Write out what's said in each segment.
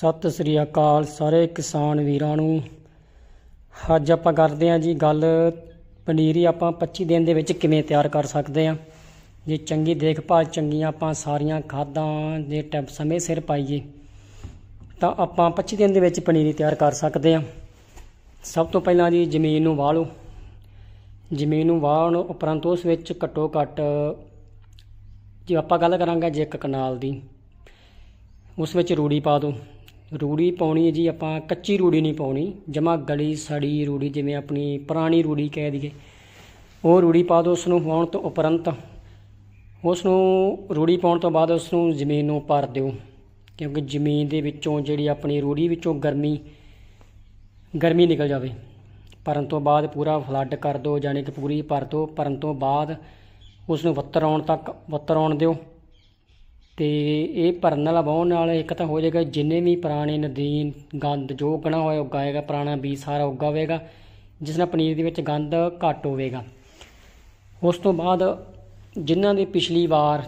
ਸਤਿ ਸ੍ਰੀ ਅਕਾਲ ਸਾਰੇ ਕਿਸਾਨ ਵੀਰਾਂ ਨੂੰ ਅੱਜ ਆਪਾਂ ਕਰਦੇ ਆਂ ਜੀ ਗੱਲ ਪਨੀਰੀ ਆਪਾਂ 25 ਦਿਨ ਦੇ ਵਿੱਚ ਕਿਵੇਂ ਤਿਆਰ ਕਰ ਸਕਦੇ ਆਂ ਜੇ ਚੰਗੀ ਦੇਖਭਾਲ ਚੰਗੀਆਂ ਆਪਾਂ ਸਾਰੀਆਂ ਖਾਦਾਂ ਜੇ ਟੈਂਪ ਸਮੇਂ ਸਿਰ ਪਾਈਏ ਤਾਂ ਆਪਾਂ 25 ਦਿਨ ਦੇ ਵਿੱਚ ਪਨੀਰੀ ਤਿਆਰ ਕਰ ਸਕਦੇ ਆਂ ਸਭ ਤੋਂ ਪਹਿਲਾਂ ਜੀ ਜ਼ਮੀਨ ਨੂੰ ਵਾਹ ਲਓ ਜ਼ਮੀਨ ਨੂੰ ਵਾਹਣ ਉਪਰੰਤ ਉਸ ਵਿੱਚ ਘੱਟੋ ਘੱਟ ਜੇ ਆਪਾਂ ਗੱਲ ਕਰਾਂਗੇ ਜੇ ਇੱਕ ਕਨਾਲ ਦੀ ਉਸ ਵਿੱਚ ਰੂੜੀ ਪਾ ਦਿਓ ਰੂੜੀ ਪਾਉਣੀ ਹੈ ਜੀ ਆਪਾਂ ਕੱਚੀ ਰੂੜੀ ਨਹੀਂ ਪਾਉਣੀ ਜਮਾ ਗਲੀ ਸੜੀ ਰੂੜੀ ਜਿਵੇਂ ਆਪਣੀ ਪੁਰਾਣੀ ਰੂੜੀ ਕਹਿ ਦਈਏ ਉਹ ਰੂੜੀ ਪਾ ਦਿਓ ਉਸ ਨੂੰ ਹੋਣ ਤੋਂ ਉਪਰੰਤ ਉਸ ਨੂੰ ਰੂੜੀ ਪਾਉਣ ਤੋਂ ਬਾਅਦ ਉਸ ਨੂੰ ਜ਼ਮੀਨ ਨੂੰ ਭਰ ਦਿਓ ਕਿਉਂਕਿ ਜ਼ਮੀਨ ਦੇ ਵਿੱਚੋਂ ਜਿਹੜੀ ਆਪਣੀ ਰੂੜੀ ਵਿੱਚੋਂ ਗਰਮੀ ਗਰਮੀ ਨਿਕਲ ਜਾਵੇ ਪਰਨ ਤੋਂ ਬਾਅਦ ਪੂਰਾ ਫਲੱਡ ਕਰ ਦਿਓ ਯਾਨੀ ਕਿ ਪੂਰੀ ਭਰ ਦਿਓ ਪਰਨ ਤੋਂ ਬਾਅਦ ਉਸ ਨੂੰ ਵੱਤਰ ਆਉਣ ਤੱਕ ਵੱਤਰ ਆਉਣ ਦਿਓ ਤੇ ਇਹ ਭਰਨ ਨਾਲ ਵਾਹਣ ਨਾਲ ਇੱਕ ਤਾਂ ਹੋ ਜਾਏਗਾ ਜਿੰਨੇ ਵੀ ਪੁਰਾਣੇ ਨਦੀਨ ਗੰਦ ਜੋ ਕਣਾ ਹੋਇਆ ਉਗਾਏਗਾ ਪੁਰਾਣਾ ਵੀ ਸਾਰਾ ਉੱਗਾ ਹੋਵੇਗਾ ਜਿਸ ਨਾਲ ਪਨੀਰ ਦੇ ਵਿੱਚ ਗੰਦ ਘੱਟ ਹੋਵੇਗਾ ਉਸ ਤੋਂ ਬਾਅਦ ਜਿਨ੍ਹਾਂ ਦੇ ਪਿਛਲੀ ਵਾਰ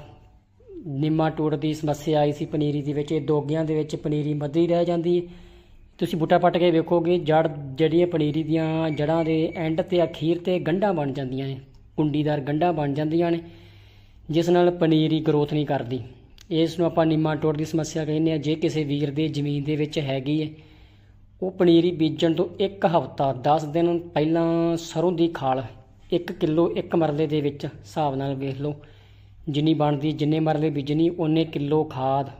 ਨਿੰਮਾ ਟੋੜ ਦੀ ਸਮੱਸਿਆ ਆਈ ਸੀ ਪਨੀਰੀ ਦੇ ਵਿੱਚ ਇਹ ਦੋਗਿਆਂ ਦੇ ਵਿੱਚ ਪਨੀਰੀ ਮੱਧੀ ਰਹਿ ਜਾਂਦੀ ਹੈ ਤੁਸੀਂ ਬੂਟਾ ਪੱਟ ਕੇ ਵੇਖੋਗੇ ਜੜ ਜਿਹੜੀਆਂ ਪਨੀਰੀ ਦੀਆਂ ਜੜਾਂ ਦੇ ਐਂਡ ਤੇ ਅਖੀਰ ਤੇ ਗੰਢਾਂ ਬਣ ਜਾਂਦੀਆਂ ਨੇ ਕੁੰਡੀਦਾਰ ਗੰਢਾਂ ਬਣ ਜਾਂਦੀਆਂ ਨੇ ਜਿਸ ਨਾਲ ਪਨੀਰੀ ਗਰੋਥ ਨਹੀਂ ਕਰਦੀ ਇਸ ਨੂੰ ਆਪਾਂ ਨੀਮਾ ਟੋੜ ਦੀ ਸਮੱਸਿਆ ਕਹਿੰਦੇ ਆ ਜੇ ਕਿਸੇ ਵੀਰ ਦੇ ਜ਼ਮੀਨ ਦੇ ਵਿੱਚ ਹੈਗੀ ਹੈ ਉਹ ਪਨੀਰੀ ਬੀਜਣ ਤੋਂ ਇੱਕ ਹਫ਼ਤਾ 10 ਦਿਨ ਪਹਿਲਾਂ ਸਰੋਂ ਦੀ ਖਾਲ 1 ਕਿਲੋ ਇੱਕ ਮਰਲੇ ਦੇ ਵਿੱਚ ਹਿਸਾਬ ਨਾਲ ਵੇਖ ਲਓ ਜਿੰਨੀ ਬਣਦੀ ਜਿੰਨੇ ਮਰਲੇ ਬੀਜਣੀ ਉਹਨੇ ਕਿਲੋ ਖਾਦ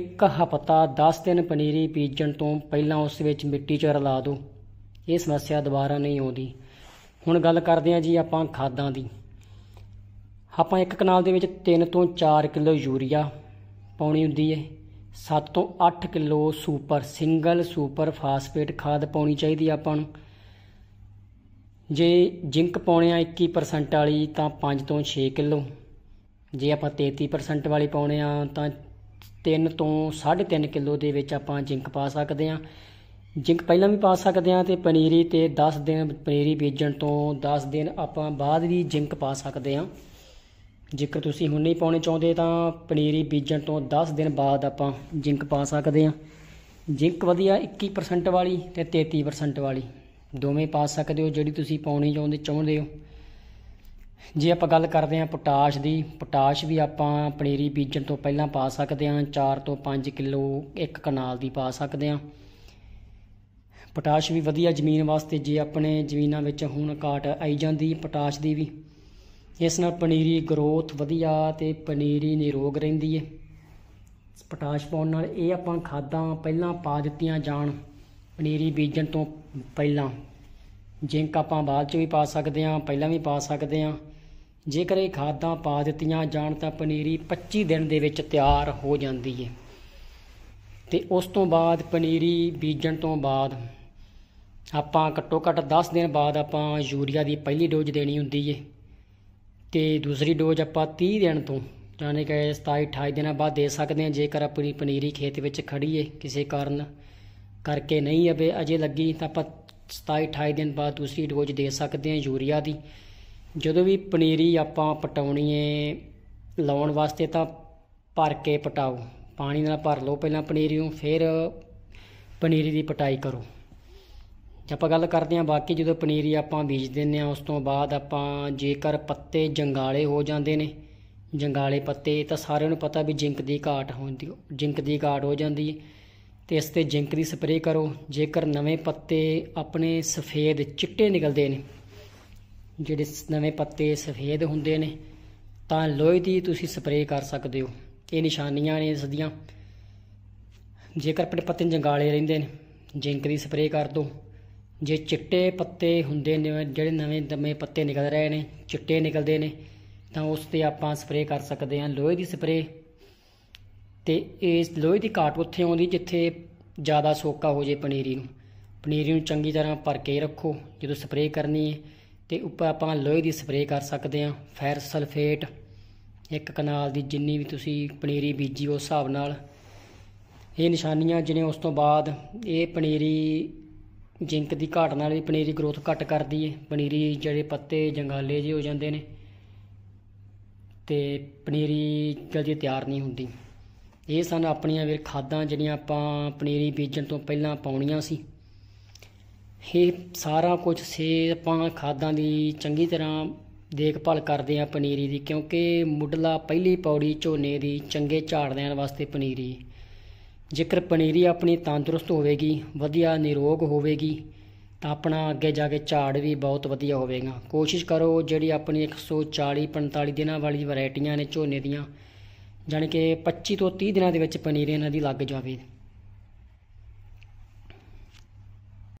ਇੱਕ ਹਫ਼ਤਾ 10 ਦਿਨ ਪਨੀਰੀ ਬੀਜਣ ਤੋਂ ਪਹਿਲਾਂ ਉਸ ਵਿੱਚ ਮਿੱਟੀ ਚ ਰਲਾ ਦਿਓ ਇਹ ਸਮੱਸਿਆ ਦੁਬਾਰਾ ਨਹੀਂ ਆਉਂਦੀ ਹੁਣ ਗੱਲ ਕਰਦੇ ਆ ਜੀ ਆਪਾਂ ਖਾਦਾਂ ਦੀ ਆਪਾਂ ਇੱਕ ਕਨਾਲ ਦੇ ਵਿੱਚ 3 ਤੋਂ 4 ਕਿਲੋ ਯੂਰੀਆ ਪਾਉਣੀ ਹੁੰਦੀ ਹੈ 7 ਤੋਂ 8 kilo super single super phosphate ਖਾਦ ਪਾਉਣੀ ਚਾਹੀਦੀ ਆਪਾਂ ਨੂੰ ਜੇ ਜ਼ਿੰਕ ਪਾਉਣੇ ਆ 21% ਵਾਲੀ ਤਾਂ 5 ਤੋਂ 6 ਕਿਲੋ ਜੇ ਆਪਾਂ 33% ਵਾਲੀ ਪਾਉਣੇ ਆ ਤਾਂ 3 ਤੋਂ 3.5 ਕਿਲੋ ਦੇ ਵਿੱਚ ਆਪਾਂ ਜ਼ਿੰਕ ਪਾ ਸਕਦੇ ਆ ਜ਼ਿੰਕ ਪਹਿਲਾਂ ਵੀ ਪਾ ਸਕਦੇ ਆ ਤੇ ਪਨੀਰੀ ਤੇ 10 ਦਿਨ ਪਨੀਰੀ ਬੀਜਣ ਤੋਂ 10 ਦਿਨ ਆਪਾਂ ਬਾਅਦ ਵੀ ਜ਼ਿੰਕ ਪਾ ਸਕਦੇ ਆ ਜੇਕਰ ਤੁਸੀਂ ਹੁਣ ਨਹੀਂ ਪਾਉਣੇ ਚਾਹੁੰਦੇ ਤਾਂ ਪਨੀਰੀ ਬੀਜਣ ਤੋਂ 10 ਦਿਨ ਬਾਅਦ ਆਪਾਂ ਜਿੰਕ ਪਾ ਸਕਦੇ ਹਾਂ ਜਿੰਕ ਵਧੀਆ 21% ਵਾਲੀ ਤੇ 33% ਵਾਲੀ ਦੋਵੇਂ ਪਾ ਸਕਦੇ ਹੋ ਜਿਹੜੀ ਤੁਸੀਂ ਪਾਉਣੀ ਚਾਹੁੰਦੇ ਚਾਹੁੰਦੇ ਹੋ ਜੇ ਆਪਾਂ ਗੱਲ ਕਰਦੇ ਹਾਂ ਪੋਟਾਸ਼ ਦੀ ਪੋਟਾਸ਼ ਵੀ ਆਪਾਂ ਪਨੀਰੀ ਬੀਜਣ ਤੋਂ ਪਹਿਲਾਂ ਪਾ ਸਕਦੇ ਹਾਂ 4 ਤੋਂ 5 ਕਿਲੋ ਇੱਕ ਕਨਾਲ ਦੀ ਪਾ ਸਕਦੇ ਹਾਂ ਪੋਟਾਸ਼ ਵੀ ਵਧੀਆ ਜ਼ਮੀਨ ਵਾਸਤੇ ਜੇ ਆਪਣੇ ਜ਼ਮੀਨਾਂ ਵਿੱਚ ਹੁਣ ਕਾਟ ਆਈ ਜਾਂਦੀ ਪੋਟਾਸ਼ ਦੀ ਵੀ ਇਸ ਨਾਲ ਪਨੀਰੀ ਗਰੋਥ ਵਧੀਆ ਤੇ ਪਨੀਰੀ ਨਿਰੋਗ ਰਹਿੰਦੀ ਏ ਪੋਟਾਸ਼ ਪਾਉਣ ਨਾਲ ਇਹ ਆਪਾਂ ਖਾਦਾਂ ਪਹਿਲਾਂ ਪਾ ਦਿੱਤੀਆਂ ਜਾਣ ਪਨੀਰੀ ਬੀਜਣ ਤੋਂ ਪਹਿਲਾਂ ਜਿੰਕ ਆਪਾਂ ਬਾਅਦ ਚ ਵੀ ਪਾ ਸਕਦੇ ਆ ਪਹਿਲਾਂ ਵੀ ਪਾ ਸਕਦੇ ਆ ਜੇਕਰ ਇਹ ਖਾਦਾਂ ਪਾ ਦਿੱਤੀਆਂ ਜਾਣ ਤਾਂ ਪਨੀਰੀ 25 ਦਿਨ ਦੇ ਵਿੱਚ ਤਿਆਰ ਹੋ ਜਾਂਦੀ ਏ ਤੇ ਉਸ ਤੋਂ ਬਾਅਦ ਪਨੀਰੀ ਬੀਜਣ ਤੋਂ ਬਾਅਦ ਆਪਾਂ ਘੱਟੋ ਘੱਟ 10 ਦਿਨ ਬਾਅਦ ਆਪਾਂ ਯੂਰੀਆ ਦੀ ਪਹਿਲੀ ਡੋਜ਼ ਦੇਣੀ ਹੁੰਦੀ ਏ ਤੇ ਦੂਸਰੀ ਡੋਜ਼ ਆਪਾਂ 30 ਦਿਨ ਤੋਂ ਯਾਨੀ ਕਿ 27 28 ਦਿਨਾਂ ਬਾਅਦ ਦੇ ਸਕਦੇ ਹਾਂ ਜੇਕਰ ਆਪਣੀ ਪਨੀਰੀ ਖੇਤ ਵਿੱਚ ਖੜੀ ਏ ਕਿਸੇ ਕਾਰਨ ਕਰਕੇ ਨਹੀਂ ਅਬੇ ਅਜੇ ਲੱਗੀ ਤਾਂ ਆਪਾਂ 27 28 ਦਿਨ ਬਾਅਦ ਦੂਸਰੀ ਡੋਜ਼ ਦੇ ਸਕਦੇ ਹਾਂ ਯੂਰੀਆ ਦੀ ਜਦੋਂ ਵੀ ਪਨੀਰੀ ਆਪਾਂ ਪਟਾਉਣੀ ਏ ਲਾਉਣ ਵਾਸਤੇ ਤਾਂ ਭਰ ਕੇ ਪਟਾਓ ਪਾਣੀ ਨਾਲ ਭਰ ਲਓ ਪਹਿਲਾਂ ਪਨੀਰੀ ਨੂੰ ਫਿਰ ਪਨੀਰੀ ਦੀ ਪਟਾਈ ਕਰੋ ਆਪਾਂ ਗੱਲ ਕਰਦੇ ਆਂ ਬਾਕੀ ਜਦੋਂ ਪਨੀਰੀ ਆਪਾਂ ਬੀਜ ਦਿੰਨੇ ਆ ਉਸ ਤੋਂ ਬਾਅਦ ਆਪਾਂ ਜੇਕਰ ਪੱਤੇ ਜੰਗਾਲੇ ਹੋ ਜਾਂਦੇ ਨੇ ਜੰਗਾਲੇ ਪੱਤੇ ਤਾਂ ਸਾਰਿਆਂ ਨੂੰ ਪਤਾ ਵੀ ਜਿੰਕ ਦੀ ਘਾਟ ਹੁੰਦੀ ਜਿੰਕ ਦੀ ਘਾਟ ਹੋ ਜਾਂਦੀ ਹੈ ਤੇ ਇਸ ਤੇ ਜਿੰਕ ਦੀ ਸਪਰੇਅ ਕਰੋ ਜੇਕਰ ਨਵੇਂ ਪੱਤੇ ਆਪਣੇ ਸਫੇਦ ਚਿੱਟੇ ਨਿਕਲਦੇ ਨੇ ਜਿਹੜੇ ਨਵੇਂ ਪੱਤੇ ਸਫੇਦ ਹੁੰਦੇ ਨੇ ਤਾਂ ਲੋਹੇ ਦੀ ਤੁਸੀਂ ਸਪਰੇਅ ਕਰ ਸਕਦੇ ਹੋ ਇਹ ਨਿਸ਼ਾਨੀਆਂ ਨੇ ਇਸ ਦੀਆਂ ਜੇਕਰ ਪੱਤੇ ਜੰਗਾਲੇ ਰਹਿੰਦੇ ਨੇ ਜਿੰਕ ਦੀ ਸਪਰੇਅ ਕਰ ਦਿਓ ਜੇ ਚਿੱਟੇ ਪੱਤੇ ਹੁੰਦੇ ਨੇ ਜਿਹੜੇ ਨਵੇਂ ਦਮੇ ਪੱਤੇ ਨਿਕਲ ਰਹੇ ਨੇ ਚਿੱਟੇ ਨਿਕਲਦੇ ਨੇ ਤਾਂ ਉਸ ਤੇ ਆਪਾਂ ਸਪਰੇਅ ਕਰ ਸਕਦੇ ਹਾਂ ਲੋਹੇ ਦੀ ਸਪਰੇਅ ਤੇ ਇਸ ਲੋਹੇ ਦੀ ਕਾਟ ਉੱਥੇ ਆਉਂਦੀ ਜਿੱਥੇ ਜ਼ਿਆਦਾ ਸੋਕਾ ਹੋ ਜੇ ਪਨੀਰੀ ਨੂੰ ਪਨੀਰੀ ਨੂੰ ਚੰਗੀ ਤਰ੍ਹਾਂ ਭਰ ਕੇ ਰੱਖੋ ਜਦੋਂ ਸਪਰੇਅ ਕਰਨੀ ਹੈ ਤੇ ਉੱਪਰ ਆਪਾਂ ਲੋਹੇ ਦੀ ਸਪਰੇਅ ਕਰ ਸਕਦੇ ਹਾਂ ਫੈਰ ਸਲਫੇਟ ਇੱਕ ਕਨਾਲ ਦੀ ਜਿੰਨੀ ਵੀ ਤੁਸੀਂ ਪਨੀਰੀ ਬੀਜੀ ਉਸ ਹਿਸਾਬ ਨਾਲ ਇਹ ਨਿਸ਼ਾਨੀਆਂ ਜਿਹਨੇ ਉਸ ਤੋਂ ਬਾਅਦ ਇਹ ਪਨੀਰੀ ਜਿੰਕ ਦੀ ਘਾਟ ਨਾਲ ਵੀ ਪਨੀਰੀ ਗਰੋਥ ਘਟ ਕਰਦੀ ਏ ਪਨੀਰੀ ਜਿਹੜੇ ਪੱਤੇ ਜੰਗਾਲੇ ਜੇ ਹੋ ਜਾਂਦੇ ਨੇ ਤੇ ਪਨੀਰੀ ਜਲਦੀ ਤਿਆਰ ਨਹੀਂ ਹੁੰਦੀ ਇਹ ਸਨ ਆਪਣੀਆਂ ਵੀਰ ਖਾਦਾਂ ਜਿਹੜੀਆਂ ਆਪਾਂ ਪਨੀਰੀ ਬੀਜਣ ਤੋਂ ਪਹਿਲਾਂ ਪਾਉਣੀਆਂ ਸੀ ਇਹ ਸਾਰਾ ਕੁਝ ਸੇ ਆਪਾਂ ਖਾਦਾਂ ਦੀ ਚੰਗੀ ਤਰ੍ਹਾਂ ਦੇਖਭਾਲ ਕਰਦੇ ਆ ਪਨੀਰੀ ਦੀ ਕਿਉਂਕਿ ਮੁੱਢਲਾ ਪਹਿਲੀ ਪੌੜੀ ਝੋਨੇ ਦੀ ਚੰਗੇ ਝਾੜ ਦੇਣ ਵਾਸਤੇ ਪਨੀਰੀ ਜੇਕਰ ਪਨੀਰੀ ਆਪਣੀ ਤੰਦਰੁਸਤ ਹੋਵੇਗੀ ਵਧੀਆ ਨਿਰੋਗ ਹੋਵੇਗੀ ਤਾਂ ਆਪਣਾ ਅੱਗੇ ਜਾ ਕੇ ਝਾੜ ਵੀ ਬਹੁਤ ਵਧੀਆ ਹੋਵੇਗਾ ਕੋਸ਼ਿਸ਼ ਕਰੋ ਜਿਹੜੀ ਆਪਣੀ 140 45 ਦਿਨਾਂ ਵਾਲੀ ਵੈਰਾਈਟੀਆਂ ਨੇ ਝੋਨੇ ਦੀਆਂ ਜਾਨਕਿ 25 ਤੋਂ 30 ਦਿਨਾਂ ਦੇ ਵਿੱਚ ਪਨੀਰੀ ਇਹਨਾਂ ਦੀ ਲੱਗ ਜਾਵੇ